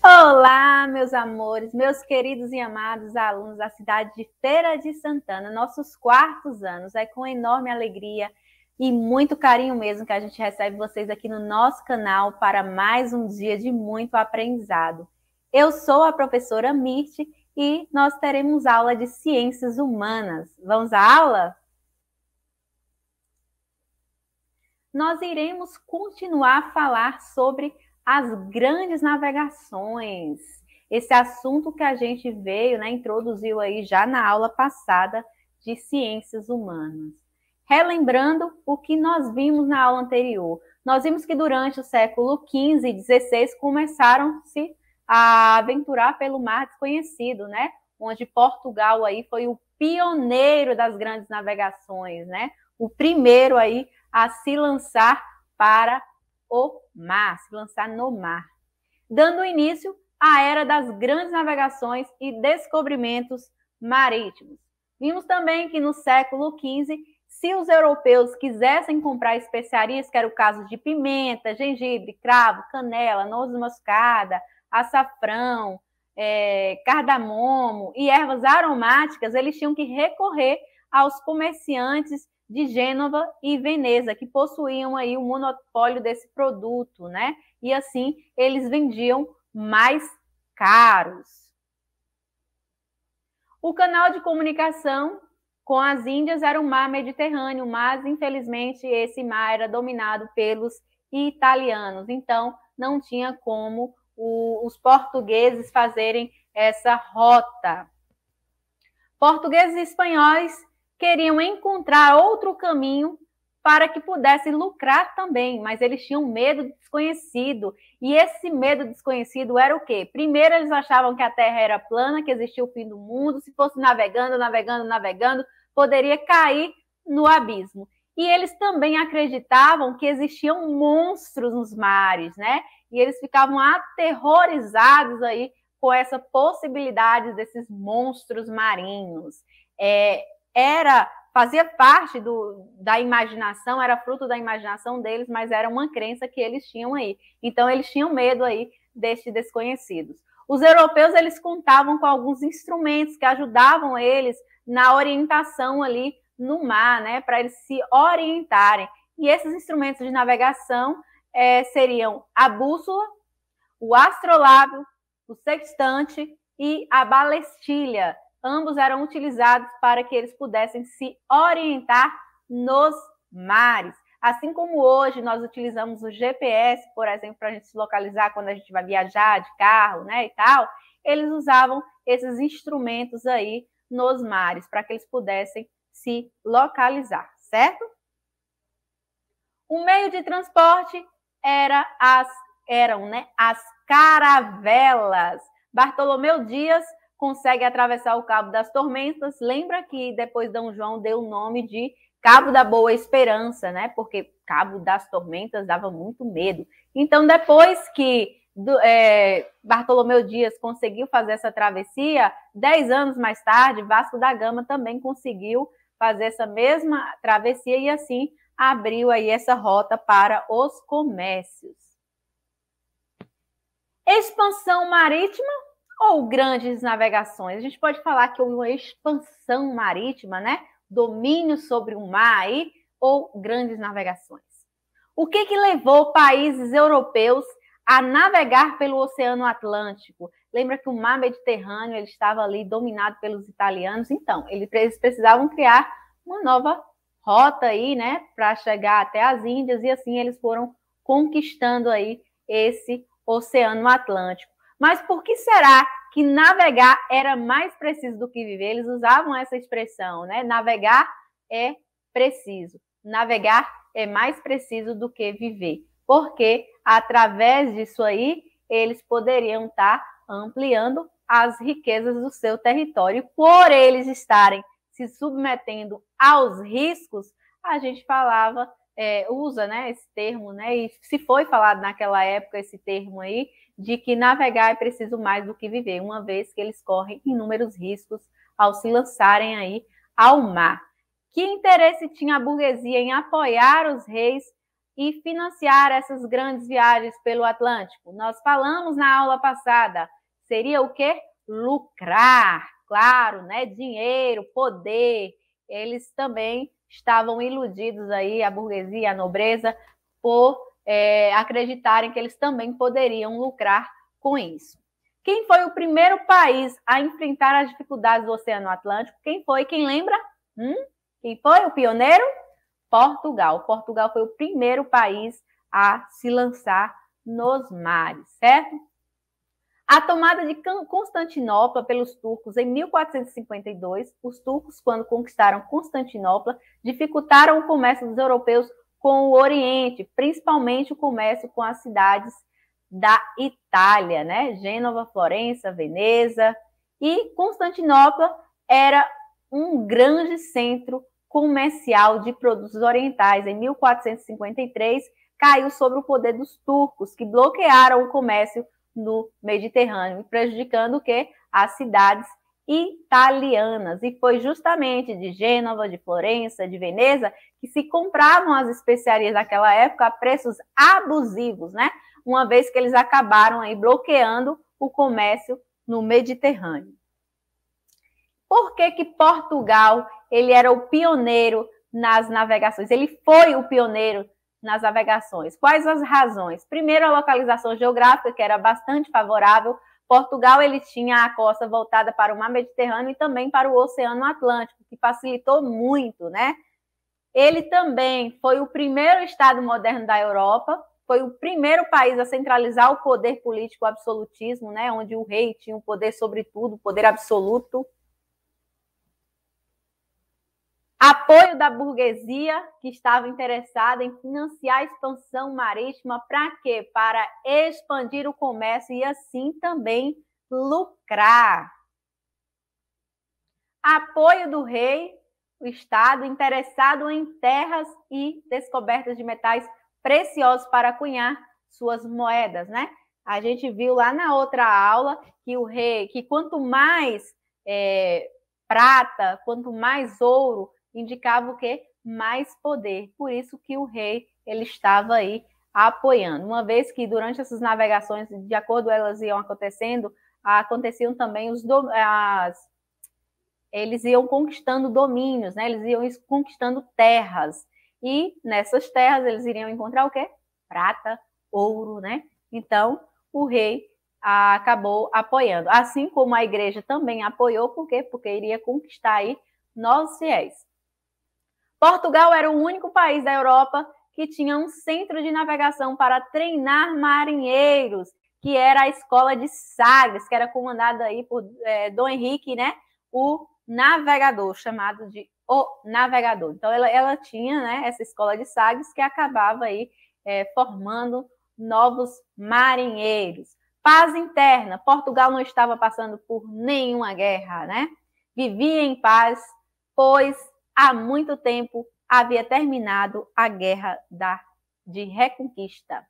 Olá, meus amores, meus queridos e amados alunos da cidade de Feira de Santana, nossos quartos anos. É com enorme alegria e muito carinho mesmo que a gente recebe vocês aqui no nosso canal para mais um dia de muito aprendizado. Eu sou a professora Mirte e nós teremos aula de ciências humanas. Vamos à aula? Nós iremos continuar a falar sobre as grandes navegações. Esse assunto que a gente veio, né, introduziu aí já na aula passada de ciências humanas. Relembrando o que nós vimos na aula anterior, nós vimos que durante o século XV e XVI começaram-se a aventurar pelo mar desconhecido, né? Onde Portugal aí foi o pioneiro das grandes navegações, né? O primeiro aí a se lançar para o mar, se lançar no mar, dando início à era das grandes navegações e descobrimentos marítimos. Vimos também que no século XV, se os europeus quisessem comprar especiarias, que era o caso de pimenta, gengibre, cravo, canela, noz moscada, açafrão, é, cardamomo e ervas aromáticas, eles tinham que recorrer aos comerciantes de Gênova e Veneza, que possuíam aí o monopólio desse produto, né? E assim eles vendiam mais caros. O canal de comunicação com as Índias era o mar Mediterrâneo, mas infelizmente esse mar era dominado pelos italianos, então não tinha como o, os portugueses fazerem essa rota. Portugueses e espanhóis queriam encontrar outro caminho para que pudessem lucrar também, mas eles tinham medo desconhecido. E esse medo desconhecido era o quê? Primeiro, eles achavam que a Terra era plana, que existia o fim do mundo, se fosse navegando, navegando, navegando, poderia cair no abismo. E eles também acreditavam que existiam monstros nos mares, né? E eles ficavam aterrorizados aí com essa possibilidade desses monstros marinhos. É, era fazia parte do, da imaginação, era fruto da imaginação deles, mas era uma crença que eles tinham aí. Então eles tinham medo aí deste desconhecidos. Os europeus eles contavam com alguns instrumentos que ajudavam eles na orientação ali no mar, né, para eles se orientarem. E esses instrumentos de navegação é, seriam a bússola, o astrolábio, o sextante e a balestilha, ambos eram utilizados para que eles pudessem se orientar nos mares. Assim como hoje nós utilizamos o GPS, por exemplo, para a gente se localizar quando a gente vai viajar de carro, né, e tal, eles usavam esses instrumentos aí nos mares para que eles pudessem se localizar, certo? O meio de transporte era as eram, né, as caravelas. Bartolomeu Dias consegue atravessar o Cabo das Tormentas. Lembra que depois Dom João deu o nome de Cabo da Boa Esperança, né? Porque Cabo das Tormentas dava muito medo. Então, depois que do, é, Bartolomeu Dias conseguiu fazer essa travessia, dez anos mais tarde, Vasco da Gama também conseguiu fazer essa mesma travessia e assim abriu aí essa rota para os comércios. Expansão marítima ou grandes navegações. A gente pode falar que uma expansão marítima, né? Domínio sobre o mar aí, ou grandes navegações. O que, que levou países europeus a navegar pelo Oceano Atlântico? Lembra que o mar Mediterrâneo ele estava ali dominado pelos italianos, então eles precisavam criar uma nova rota aí, né, para chegar até as Índias e assim eles foram conquistando aí esse Oceano Atlântico. Mas por que será que navegar era mais preciso do que viver? Eles usavam essa expressão, né? Navegar é preciso. Navegar é mais preciso do que viver. Porque através disso aí, eles poderiam estar tá ampliando as riquezas do seu território. Por eles estarem se submetendo aos riscos, a gente falava, é, usa né, esse termo, né? E se foi falado naquela época esse termo aí, de que navegar é preciso mais do que viver, uma vez que eles correm inúmeros riscos ao se lançarem aí ao mar. Que interesse tinha a burguesia em apoiar os reis e financiar essas grandes viagens pelo Atlântico? Nós falamos na aula passada, seria o quê? Lucrar, claro, né? Dinheiro, poder. Eles também estavam iludidos aí, a burguesia, a nobreza, por é, acreditarem que eles também poderiam lucrar com isso. Quem foi o primeiro país a enfrentar as dificuldades do Oceano Atlântico? Quem foi? Quem lembra? Hum? Quem foi o pioneiro? Portugal. Portugal foi o primeiro país a se lançar nos mares, certo? A tomada de Constantinopla pelos turcos em 1452, os turcos, quando conquistaram Constantinopla, dificultaram o comércio dos europeus com o Oriente, principalmente o comércio com as cidades da Itália, né? Gênova, Florença, Veneza e Constantinopla era um grande centro comercial de produtos orientais. Em 1453, caiu sobre o poder dos turcos, que bloquearam o comércio no Mediterrâneo, prejudicando o que as cidades italianas. E foi justamente de Gênova, de Florença, de Veneza que se compravam as especiarias daquela época a preços abusivos, né? Uma vez que eles acabaram aí bloqueando o comércio no Mediterrâneo. Por que que Portugal, ele era o pioneiro nas navegações? Ele foi o pioneiro nas navegações. Quais as razões? Primeiro, a localização geográfica, que era bastante favorável Portugal ele tinha a costa voltada para o mar Mediterrâneo e também para o Oceano Atlântico, que facilitou muito, né? Ele também foi o primeiro estado moderno da Europa, foi o primeiro país a centralizar o poder político absolutismo, né, onde o rei tinha o poder sobre tudo, o poder absoluto. Apoio da burguesia que estava interessada em financiar a expansão marítima para quê? Para expandir o comércio e assim também lucrar. Apoio do rei, o Estado interessado em terras e descobertas de metais preciosos para cunhar suas moedas, né? A gente viu lá na outra aula que o rei, que quanto mais é, prata, quanto mais ouro indicava o quê? Mais poder. Por isso que o rei ele estava aí apoiando. Uma vez que durante essas navegações, de acordo elas iam acontecendo, aconteciam também os do... as... eles iam conquistando domínios, né? Eles iam conquistando terras. E nessas terras eles iriam encontrar o quê? Prata, ouro, né? Então, o rei acabou apoiando. Assim como a igreja também apoiou, por quê? Porque iria conquistar aí novos fiéis. Portugal era o único país da Europa que tinha um centro de navegação para treinar marinheiros, que era a escola de Sagres, que era comandada aí por é, Dom Henrique, né? O navegador, chamado de o navegador. Então, ela, ela tinha né, essa escola de Sagres que acabava aí é, formando novos marinheiros. Paz interna. Portugal não estava passando por nenhuma guerra, né? Vivia em paz, pois há muito tempo havia terminado a guerra da, de reconquista.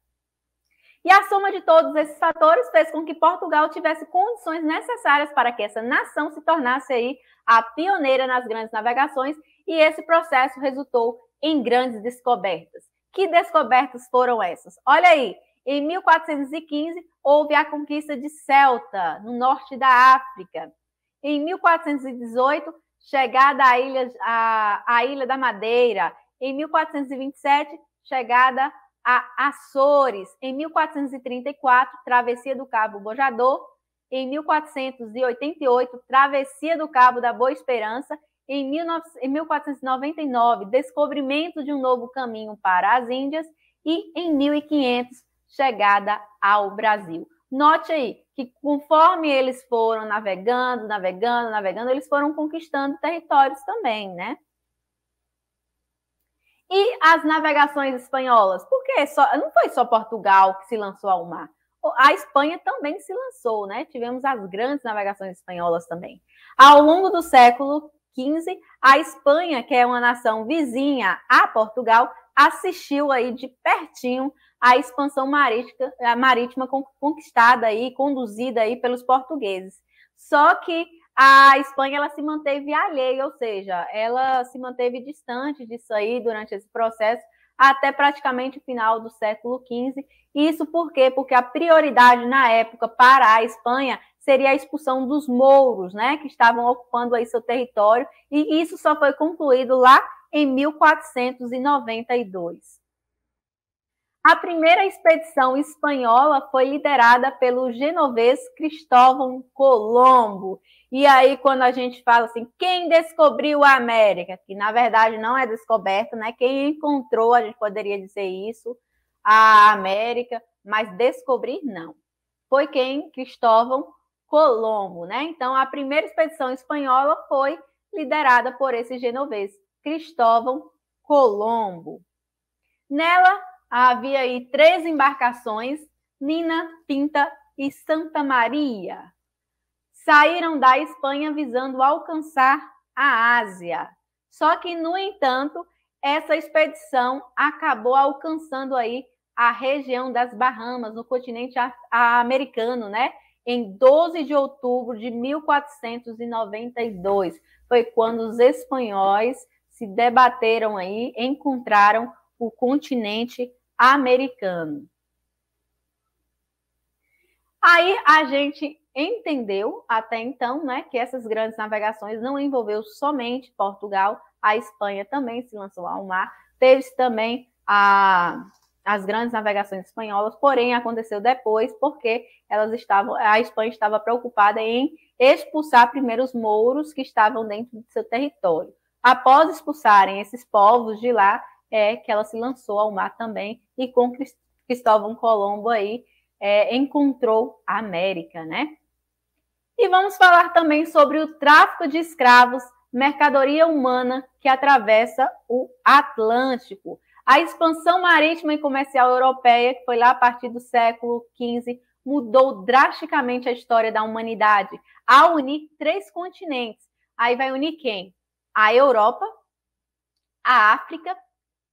E a soma de todos esses fatores fez com que Portugal tivesse condições necessárias para que essa nação se tornasse aí a pioneira nas grandes navegações, e esse processo resultou em grandes descobertas. Que descobertas foram essas? Olha aí, em 1415 houve a conquista de Celta, no norte da África. Em 1418 chegada à ilha, à, à ilha da Madeira. Em 1427, chegada a Açores. Em 1434, travessia do Cabo Bojador. Em 1488, travessia do Cabo da Boa Esperança. Em 1499, descobrimento de um novo caminho para as Índias. E em 1500, chegada ao Brasil. Note aí que conforme eles foram navegando, navegando, navegando, eles foram conquistando territórios também, né? E as navegações espanholas? Porque só, não foi só Portugal que se lançou ao mar. A Espanha também se lançou, né? Tivemos as grandes navegações espanholas também. Ao longo do século XV, a Espanha, que é uma nação vizinha a Portugal, assistiu aí de pertinho a expansão marítima, marítima conquistada e conduzida aí pelos portugueses. Só que a Espanha ela se manteve alheia, ou seja, ela se manteve distante disso aí durante esse processo até praticamente o final do século XV. Isso por quê? Porque a prioridade na época para a Espanha seria a expulsão dos mouros, né, que estavam ocupando aí seu território, e isso só foi concluído lá em 1492. A primeira expedição espanhola foi liderada pelo genovês Cristóvão Colombo. E aí, quando a gente fala assim, quem descobriu a América? Que na verdade não é descoberta, né? Quem encontrou, a gente poderia dizer isso, a América, mas descobrir não. Foi quem? Cristóvão Colombo, né? Então, a primeira expedição espanhola foi liderada por esse genovês, Cristóvão Colombo. Nela havia aí três embarcações, Nina, Pinta e Santa Maria. Saíram da Espanha visando alcançar a Ásia. Só que, no entanto, essa expedição acabou alcançando aí a região das Bahamas, no continente americano, né? Em 12 de outubro de 1492, foi quando os espanhóis se debateram aí, encontraram o continente americano. Aí a gente entendeu até então, né, que essas grandes navegações não envolveu somente Portugal, a Espanha também se lançou ao mar, teve se também a, as grandes navegações espanholas, porém aconteceu depois porque elas estavam, a Espanha estava preocupada em expulsar primeiro os mouros que estavam dentro de seu território. Após expulsarem esses povos de lá, é que ela se lançou ao mar também e com Cristóvão Colombo aí é, encontrou a América, né? E vamos falar também sobre o tráfico de escravos, mercadoria humana que atravessa o Atlântico. A expansão marítima e comercial europeia, que foi lá a partir do século XV, mudou drasticamente a história da humanidade, ao unir três continentes. Aí vai unir quem? A Europa, a África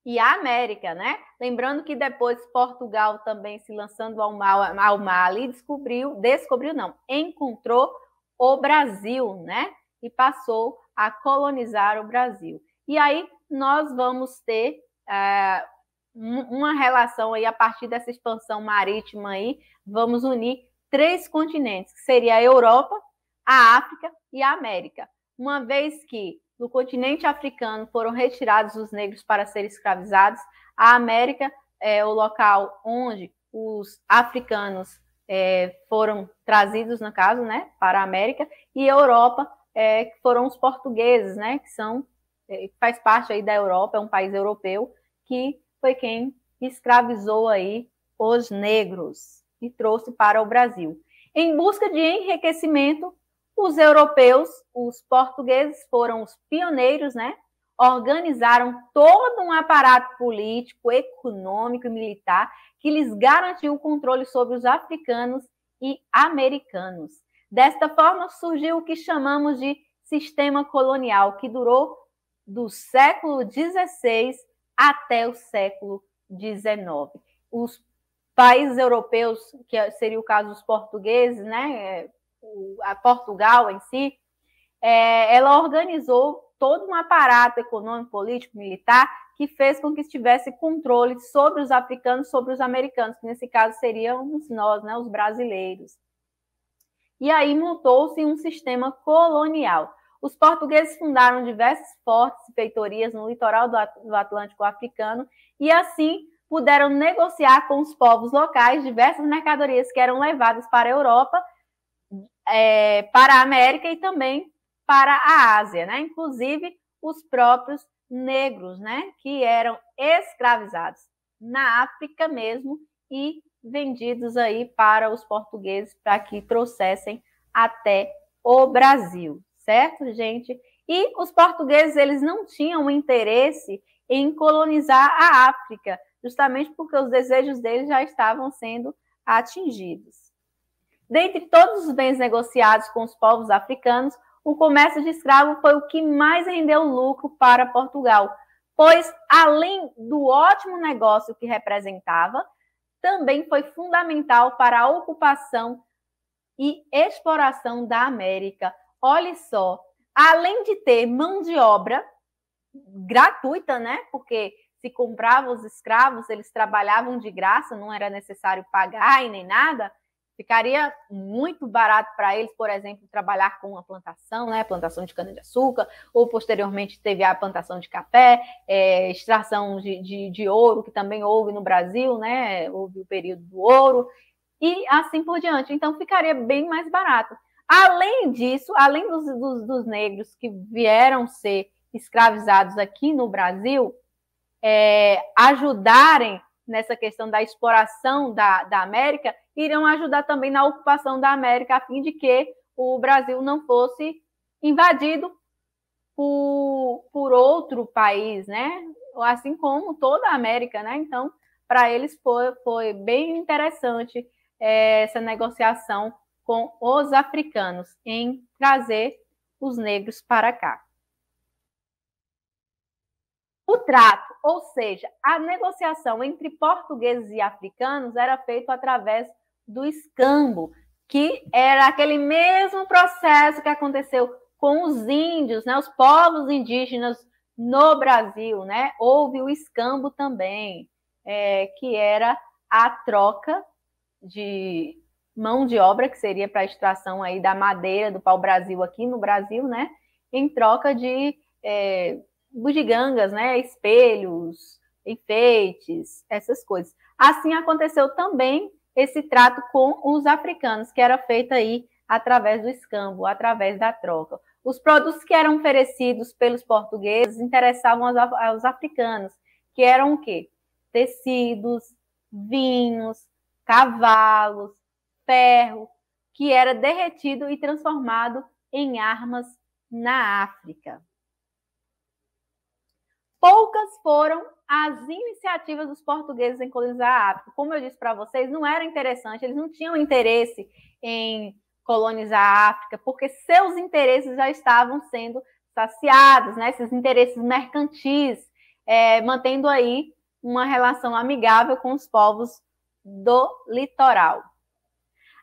e a América, né? Lembrando que depois Portugal também se lançando ao mar, ao Mali ali, descobriu, descobriu não, encontrou o Brasil, né? E passou a colonizar o Brasil. E aí nós vamos ter é, uma relação aí a partir dessa expansão marítima aí, vamos unir três continentes, que seria a Europa, a África e a América. Uma vez que do continente africano foram retirados os negros para serem escravizados. A América é o local onde os africanos é, foram trazidos, no caso, né, para a América, e a Europa é, foram os portugueses, né, que são é, faz parte aí da Europa, é um país europeu que foi quem escravizou aí os negros e trouxe para o Brasil. Em busca de enriquecimento, os europeus, os portugueses foram os pioneiros, né? Organizaram todo um aparato político, econômico e militar que lhes garantiu o controle sobre os africanos e americanos. Desta forma surgiu o que chamamos de sistema colonial, que durou do século XVI até o século XIX. Os países europeus, que seria o caso dos portugueses, né, a Portugal em si, é, ela organizou todo um aparato econômico, político, militar que fez com que estivesse controle sobre os africanos, sobre os americanos, que nesse caso seríamos nós, né, os brasileiros. E aí montou-se um sistema colonial. Os portugueses fundaram diversos fortes e feitorias no litoral do Atlântico africano e assim puderam negociar com os povos locais diversas mercadorias que eram levadas para a Europa é, para a América e também para a Ásia, né? Inclusive os próprios negros, né? Que eram escravizados na África mesmo e vendidos aí para os portugueses para que trouxessem até o Brasil, certo, gente? E os portugueses eles não tinham interesse em colonizar a África, justamente porque os desejos deles já estavam sendo atingidos. Dentre todos os bens negociados com os povos africanos, o comércio de escravo foi o que mais rendeu lucro para Portugal, pois, além do ótimo negócio que representava, também foi fundamental para a ocupação e exploração da América. Olhe só, além de ter mão de obra gratuita, né? Porque se comprava os escravos, eles trabalhavam de graça, não era necessário pagar e nem nada. Ficaria muito barato para eles, por exemplo, trabalhar com uma plantação, né? Plantação de cana-de-açúcar, ou posteriormente teve a plantação de café, é, extração de, de, de, ouro, que também houve no Brasil, né? Houve o período do ouro, e assim por diante. Então, ficaria bem mais barato. Além disso, além dos, dos, dos negros que vieram ser escravizados aqui no Brasil, é, ajudarem nessa questão da exploração da, da América, irão ajudar também na ocupação da América, a fim de que o Brasil não fosse invadido por, por outro país, né? Assim como toda a América, né? Então, para eles foi, foi bem interessante é, essa negociação com os africanos em trazer os negros para cá. O trato, ou seja, a negociação entre portugueses e africanos era feito através do escambo, que era aquele mesmo processo que aconteceu com os índios, né, os povos indígenas no Brasil, né? Houve o escambo também, é, que era a troca de mão de obra que seria para a extração aí da madeira do pau-brasil aqui no Brasil, né? Em troca de é, bugigangas, né? Espelhos, enfeites, essas coisas. Assim aconteceu também esse trato com os africanos, que era feito aí através do escambo, através da troca. Os produtos que eram oferecidos pelos portugueses interessavam aos, aos africanos, que eram o quê? Tecidos, vinhos, cavalos, ferro, que era derretido e transformado em armas na África poucas foram as iniciativas dos portugueses em colonizar a África. Como eu disse para vocês, não era interessante, eles não tinham interesse em colonizar a África, porque seus interesses já estavam sendo saciados, né? esses interesses mercantis, é, mantendo aí uma relação amigável com os povos do litoral.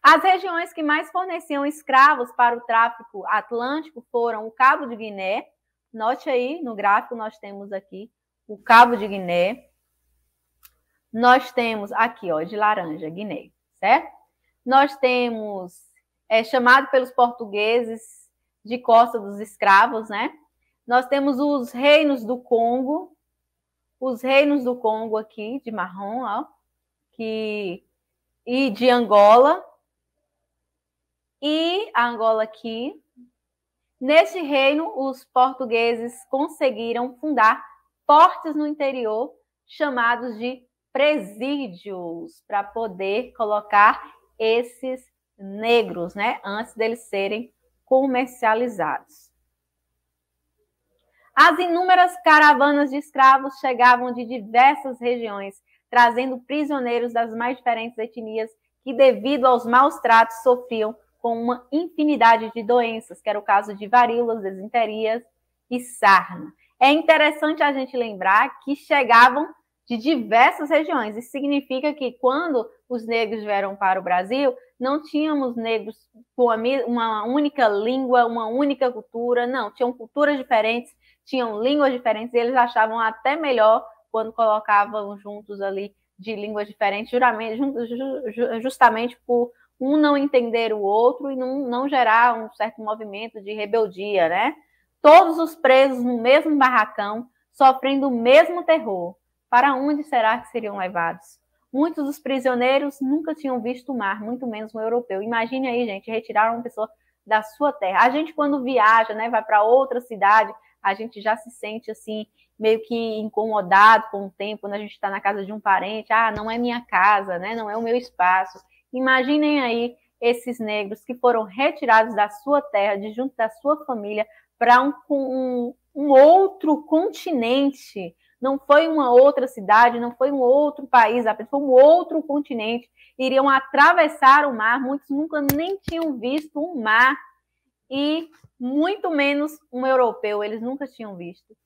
As regiões que mais forneciam escravos para o tráfico atlântico foram o Cabo de Guiné, Note aí, no gráfico, nós temos aqui o Cabo de Guiné. Nós temos aqui, ó, de laranja, Guiné, certo? Nós temos, é chamado pelos portugueses de Costa dos Escravos, né? Nós temos os reinos do Congo, os reinos do Congo aqui, de marrom, ó, que, e de Angola, e a Angola aqui, Neste reino, os portugueses conseguiram fundar portos no interior chamados de presídios para poder colocar esses negros, né, antes deles serem comercializados. As inúmeras caravanas de escravos chegavam de diversas regiões, trazendo prisioneiros das mais diferentes etnias que, devido aos maus tratos, sofriam com uma infinidade de doenças, que era o caso de varíolas, desinterias e sarna. É interessante a gente lembrar que chegavam de diversas regiões. Isso significa que quando os negros vieram para o Brasil, não tínhamos negros com uma única língua, uma única cultura, não, tinham culturas diferentes, tinham línguas diferentes, e eles achavam até melhor quando colocavam juntos ali de línguas diferentes, justamente por um não entender o outro e não, não gerar um certo movimento de rebeldia, né? Todos os presos no mesmo barracão, sofrendo o mesmo terror. Para onde será que seriam levados? Muitos dos prisioneiros nunca tinham visto o mar, muito menos um europeu. Imagine aí, gente, retirar uma pessoa da sua terra. A gente, quando viaja, né, vai para outra cidade, a gente já se sente assim, meio que incomodado com o tempo, quando né? a gente está na casa de um parente, ah, não é minha casa, né, não é o meu espaço. Imaginem aí esses negros que foram retirados da sua terra, de junto da sua família, para um, um, um outro continente. Não foi uma outra cidade, não foi um outro país, apenas foi um outro continente. Iriam atravessar o mar, muitos nunca nem tinham visto um mar e muito menos um europeu, eles nunca tinham visto.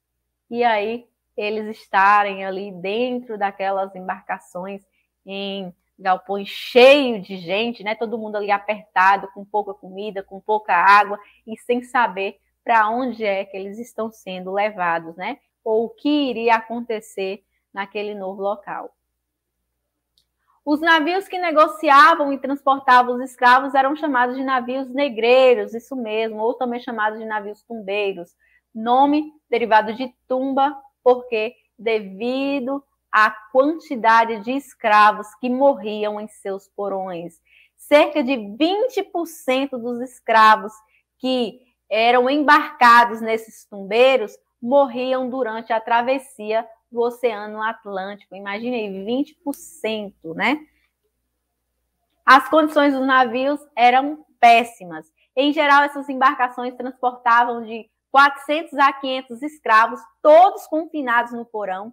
E aí eles estarem ali dentro daquelas embarcações em galpões cheio de gente, né? Todo mundo ali apertado, com pouca comida, com pouca água e sem saber para onde é que eles estão sendo levados, né? Ou o que iria acontecer naquele novo local. Os navios que negociavam e transportavam os escravos eram chamados de navios negreiros, isso mesmo, ou também chamados de navios tumbeiros, nome derivado de tumba, porque devido a quantidade de escravos que morriam em seus porões. Cerca de 20% dos escravos que eram embarcados nesses tumbeiros morriam durante a travessia do Oceano Atlântico. Imaginei, 20%, né? As condições dos navios eram péssimas. Em geral, essas embarcações transportavam de 400 a 500 escravos, todos confinados no porão,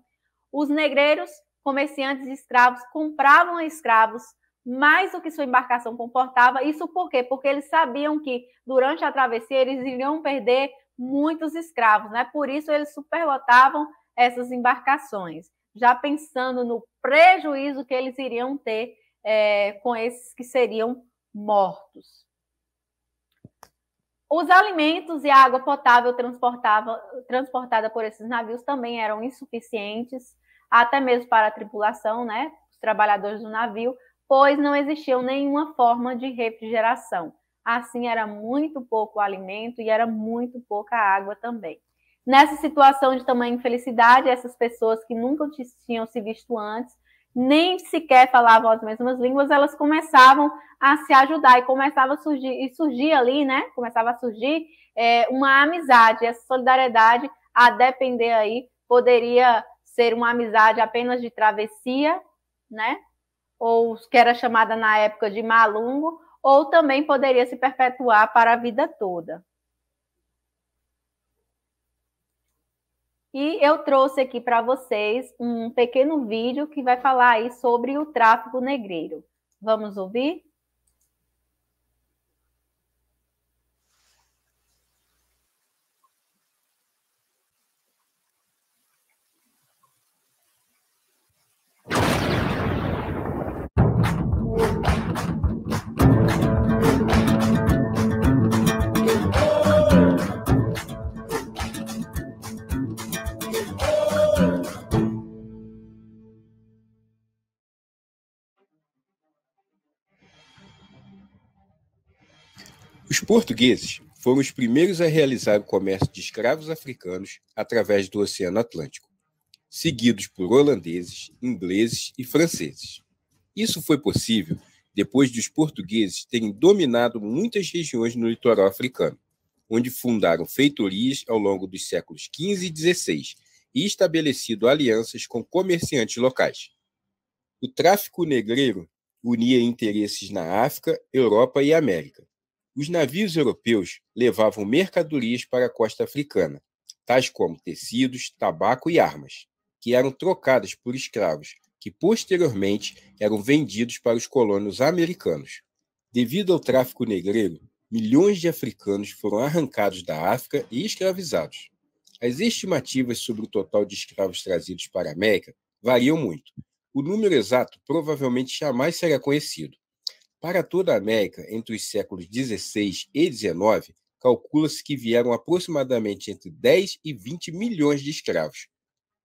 os negreiros, comerciantes de escravos, compravam escravos mais do que sua embarcação comportava. Isso por quê? Porque eles sabiam que durante a travessia eles iriam perder muitos escravos, né? Por isso eles superlotavam essas embarcações, já pensando no prejuízo que eles iriam ter é, com esses que seriam mortos. Os alimentos e a água potável transportada por esses navios também eram insuficientes até mesmo para a tripulação, né, os trabalhadores do navio, pois não existia nenhuma forma de refrigeração. Assim, era muito pouco alimento e era muito pouca água também. Nessa situação de tamanha infelicidade, essas pessoas que nunca tinham se visto antes, nem sequer falavam as mesmas línguas, elas começavam a se ajudar e começava a surgir, e surgia ali, né? Começava a surgir é, uma amizade, essa solidariedade, a depender aí, poderia ser uma amizade apenas de travessia, né? Ou que era chamada na época de malungo, ou também poderia se perpetuar para a vida toda. E eu trouxe aqui para vocês um pequeno vídeo que vai falar aí sobre o tráfico negreiro. Vamos ouvir? portugueses foram os primeiros a realizar o comércio de escravos africanos através do Oceano Atlântico, seguidos por holandeses, ingleses e franceses. Isso foi possível depois de os portugueses terem dominado muitas regiões no litoral africano, onde fundaram feitorias ao longo dos séculos XV e XVI e estabelecido alianças com comerciantes locais. O tráfico negreiro unia interesses na África, Europa e América, os navios europeus levavam mercadorias para a costa africana, tais como tecidos, tabaco e armas, que eram trocadas por escravos, que posteriormente eram vendidos para os colonos americanos. Devido ao tráfico negreiro, milhões de africanos foram arrancados da África e escravizados. As estimativas sobre o total de escravos trazidos para a América variam muito. O número exato provavelmente jamais será conhecido, para toda a América, entre os séculos 16 e 19, calcula-se que vieram aproximadamente entre 10 e 20 milhões de escravos.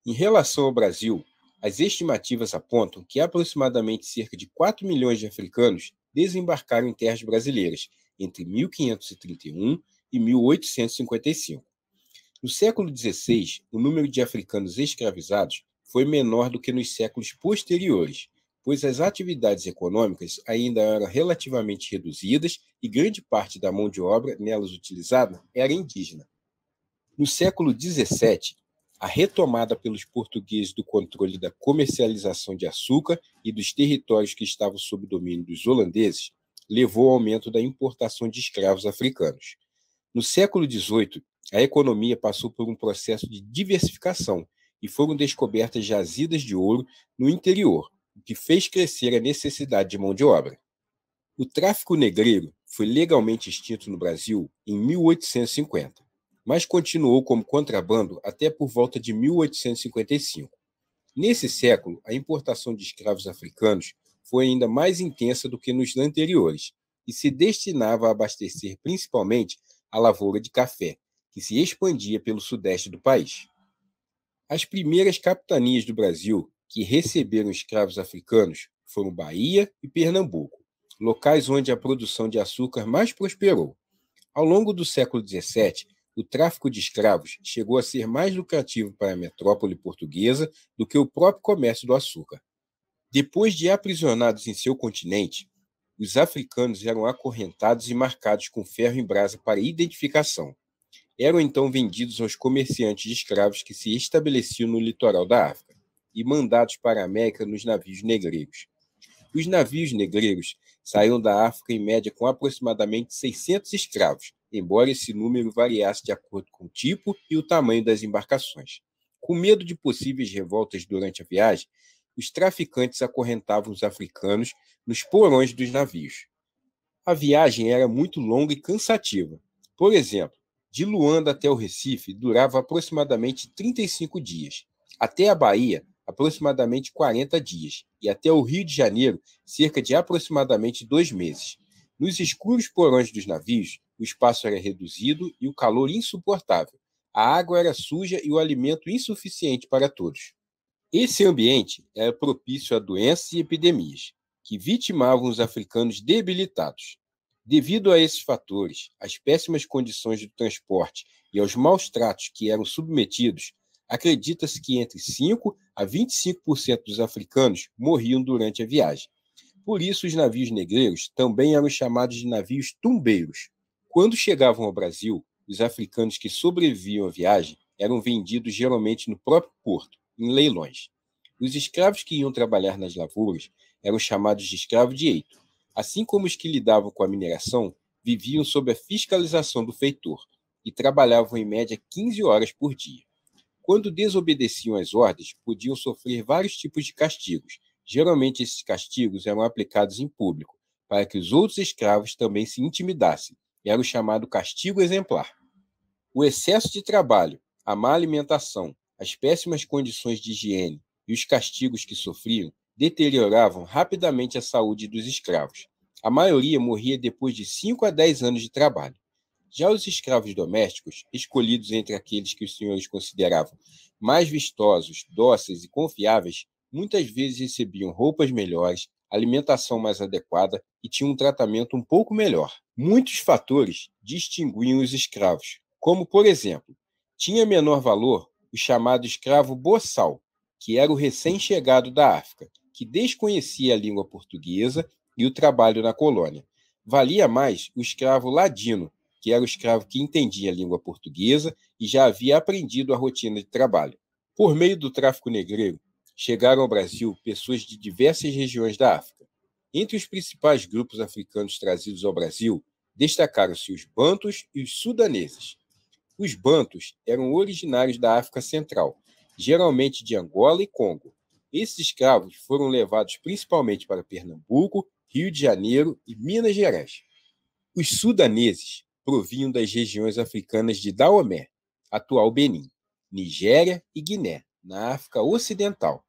Em relação ao Brasil, as estimativas apontam que aproximadamente cerca de 4 milhões de africanos desembarcaram em terras brasileiras entre 1531 e 1855. No século XVI, o número de africanos escravizados foi menor do que nos séculos posteriores, pois as atividades econômicas ainda eram relativamente reduzidas e grande parte da mão de obra nelas utilizada era indígena. No século XVII, a retomada pelos portugueses do controle da comercialização de açúcar e dos territórios que estavam sob domínio dos holandeses levou ao aumento da importação de escravos africanos. No século XVIII, a economia passou por um processo de diversificação e foram descobertas jazidas de ouro no interior, que fez crescer a necessidade de mão de obra. O tráfico negreiro foi legalmente extinto no Brasil em 1850, mas continuou como contrabando até por volta de 1855. Nesse século, a importação de escravos africanos foi ainda mais intensa do que nos anteriores e se destinava a abastecer principalmente a lavoura de café, que se expandia pelo sudeste do país. As primeiras capitanias do Brasil que receberam escravos africanos foram Bahia e Pernambuco, locais onde a produção de açúcar mais prosperou. Ao longo do século XVII, o tráfico de escravos chegou a ser mais lucrativo para a metrópole portuguesa do que o próprio comércio do açúcar. Depois de aprisionados em seu continente, os africanos eram acorrentados e marcados com ferro em brasa para identificação. Eram então vendidos aos comerciantes de escravos que se estabeleciam no litoral da África e mandados para a América nos navios negreiros. Os navios negreiros saíram da África em média com aproximadamente 600 escravos, embora esse número variasse de acordo com o tipo e o tamanho das embarcações. Com medo de possíveis revoltas durante a viagem, os traficantes acorrentavam os africanos nos porões dos navios. A viagem era muito longa e cansativa. Por exemplo, de Luanda até o Recife durava aproximadamente 35 dias. Até a Bahia aproximadamente 40 dias, e até o Rio de Janeiro, cerca de aproximadamente dois meses. Nos escuros porões dos navios, o espaço era reduzido e o calor insuportável. A água era suja e o alimento insuficiente para todos. Esse ambiente era propício a doenças e epidemias, que vitimavam os africanos debilitados. Devido a esses fatores, às péssimas condições de transporte e aos maus tratos que eram submetidos, acredita-se que entre 5 a 25% dos africanos morriam durante a viagem. Por isso, os navios negreiros também eram chamados de navios tumbeiros. Quando chegavam ao Brasil, os africanos que sobreviviam à viagem eram vendidos geralmente no próprio porto, em leilões. Os escravos que iam trabalhar nas lavouras eram chamados de escravo de eito. Assim como os que lidavam com a mineração, viviam sob a fiscalização do feitor e trabalhavam em média 15 horas por dia. Quando desobedeciam às ordens, podiam sofrer vários tipos de castigos. Geralmente, esses castigos eram aplicados em público, para que os outros escravos também se intimidassem. Era o chamado castigo exemplar. O excesso de trabalho, a má alimentação, as péssimas condições de higiene e os castigos que sofriam deterioravam rapidamente a saúde dos escravos. A maioria morria depois de 5 a 10 anos de trabalho. Já os escravos domésticos, escolhidos entre aqueles que os senhores consideravam mais vistosos, dóceis e confiáveis, muitas vezes recebiam roupas melhores, alimentação mais adequada e tinham um tratamento um pouco melhor. Muitos fatores distinguiam os escravos, como, por exemplo, tinha menor valor o chamado escravo boçal, que era o recém-chegado da África, que desconhecia a língua portuguesa e o trabalho na colônia. Valia mais o escravo ladino, que era o escravo que entendia a língua portuguesa e já havia aprendido a rotina de trabalho. Por meio do tráfico negreiro, chegaram ao Brasil pessoas de diversas regiões da África. Entre os principais grupos africanos trazidos ao Brasil, destacaram-se os bantos e os sudaneses. Os bantos eram originários da África Central, geralmente de Angola e Congo. Esses escravos foram levados principalmente para Pernambuco, Rio de Janeiro e Minas Gerais. Os sudaneses provinham das regiões africanas de Daomé, atual Benin, Nigéria e Guiné, na África Ocidental.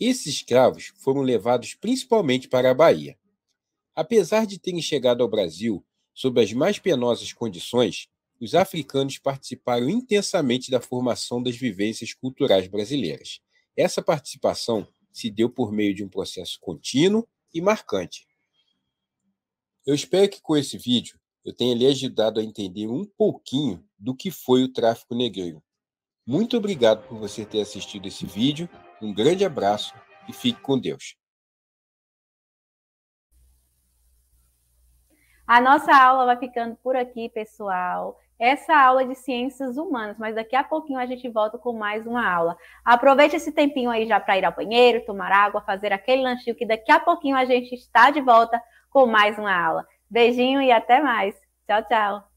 Esses escravos foram levados principalmente para a Bahia. Apesar de terem chegado ao Brasil sob as mais penosas condições, os africanos participaram intensamente da formação das vivências culturais brasileiras. Essa participação se deu por meio de um processo contínuo e marcante. Eu espero que com esse vídeo eu tenha lhe ajudado a entender um pouquinho do que foi o tráfico negreiro. Muito obrigado por você ter assistido esse vídeo, um grande abraço e fique com Deus. A nossa aula vai ficando por aqui, pessoal. Essa aula é de ciências humanas, mas daqui a pouquinho a gente volta com mais uma aula. Aproveite esse tempinho aí já para ir ao banheiro, tomar água, fazer aquele lanchinho que daqui a pouquinho a gente está de volta com mais uma aula. Beijinho e até mais. Tchau, tchau.